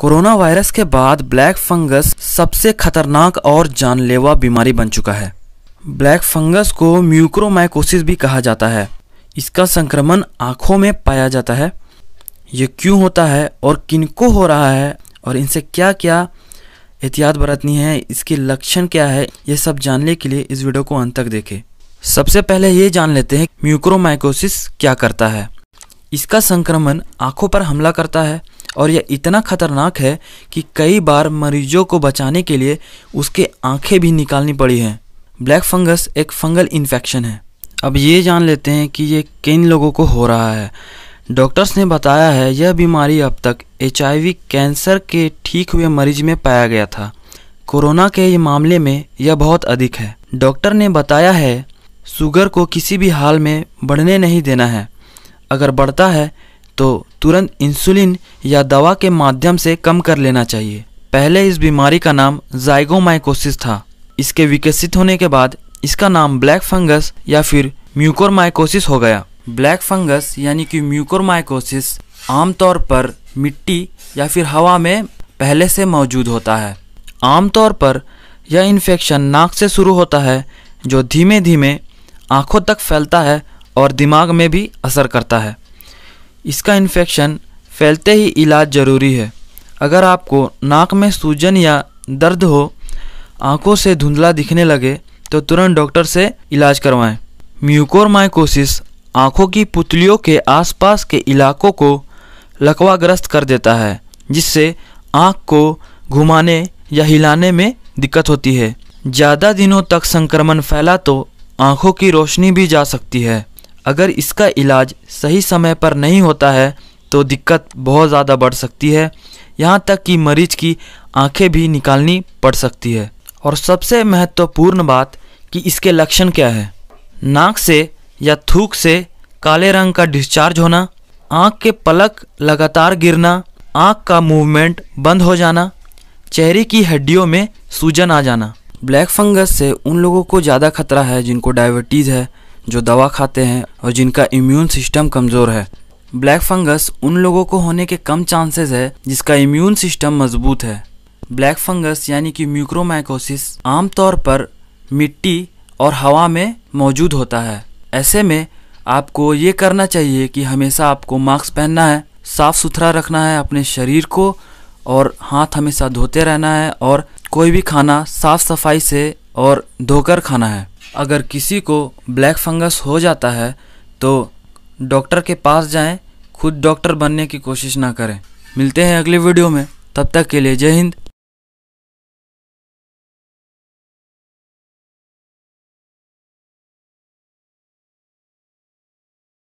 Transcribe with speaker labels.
Speaker 1: Corona virus के बाद black fungus सबसे खतरनाक और जानलेवा बीमारी बन चुका है ब्लैक फंगस को म्यूक्रोमाइकोसिस भी कहा जाता है इसका संक्रमण आंखों में पाया जाता है ये क्यों होता है और किनको हो रहा है और इनसे क्या क्या एहतियात बरतनी है इसके लक्षण क्या है ये सब जानने के लिए इस वीडियो को अंत तक देखें सबसे पहले ये जान लेते हैं म्यूक्रोमाइकोसिस क्या करता है इसका संक्रमण आंखों पर हमला करता है और यह इतना खतरनाक है कि कई बार मरीजों को बचाने के लिए उसके आंखें भी निकालनी पड़ी हैं ब्लैक फंगस एक फंगल इन्फेक्शन है अब ये जान लेते हैं कि ये किन लोगों को हो रहा है डॉक्टर्स ने बताया है यह बीमारी अब तक एच कैंसर के ठीक हुए मरीज में पाया गया था कोरोना के ये मामले में यह बहुत अधिक है डॉक्टर ने बताया है शुगर को किसी भी हाल में बढ़ने नहीं देना है अगर बढ़ता है तो तुरंत इंसुलिन या दवा के माध्यम से कम कर लेना चाहिए पहले इस बीमारी का नाम जाइगोमाइकोसिस था इसके विकसित होने के बाद इसका नाम ब्लैक फंगस या फिर म्यूकोरमाइकोसिस हो गया ब्लैक फंगस यानी कि म्यूकोरमाइकोसिस आमतौर पर मिट्टी या फिर हवा में पहले से मौजूद होता है आमतौर पर यह इन्फेक्शन नाक से शुरू होता है जो धीमे धीमे आँखों तक फैलता है और दिमाग में भी असर करता है इसका इन्फेक्शन फैलते ही इलाज ज़रूरी है अगर आपको नाक में सूजन या दर्द हो आंखों से धुंधला दिखने लगे तो तुरंत डॉक्टर से इलाज करवाएं। म्यूकोरमाइकोसिस आंखों की पुतलियों के आसपास के इलाकों को लकवाग्रस्त कर देता है जिससे आँख को घुमाने या हिलाने में दिक्कत होती है ज़्यादा दिनों तक संक्रमण फैला तो आँखों की रोशनी भी जा सकती है अगर इसका इलाज सही समय पर नहीं होता है तो दिक्कत बहुत ज़्यादा बढ़ सकती है यहाँ तक कि मरीज की आंखें भी निकालनी पड़ सकती है और सबसे महत्वपूर्ण बात कि इसके लक्षण क्या है नाक से या थूक से काले रंग का डिस्चार्ज होना आँख के पलक लगातार गिरना आँख का मूवमेंट बंद हो जाना चेहरे की हड्डियों में सूजन आ जाना ब्लैक फंगस से उन लोगों को ज़्यादा खतरा है जिनको डायबिटीज़ है जो दवा खाते हैं और जिनका इम्यून सिस्टम कमज़ोर है ब्लैक फंगस उन लोगों को होने के कम चांसेस है जिसका इम्यून सिस्टम मजबूत है ब्लैक फंगस यानी कि म्यूक्रोमाइकोसिस आमतौर पर मिट्टी और हवा में मौजूद होता है ऐसे में आपको ये करना चाहिए कि हमेशा आपको मास्क पहनना है साफ़ सुथरा रखना है अपने शरीर को और हाथ हमेशा धोते रहना है और कोई भी खाना साफ़ सफाई से और धोकर खाना है अगर किसी को ब्लैक फंगस हो जाता है तो डॉक्टर के पास जाएं, खुद डॉक्टर बनने की कोशिश ना करें मिलते हैं अगले वीडियो में तब तक के लिए जय हिंद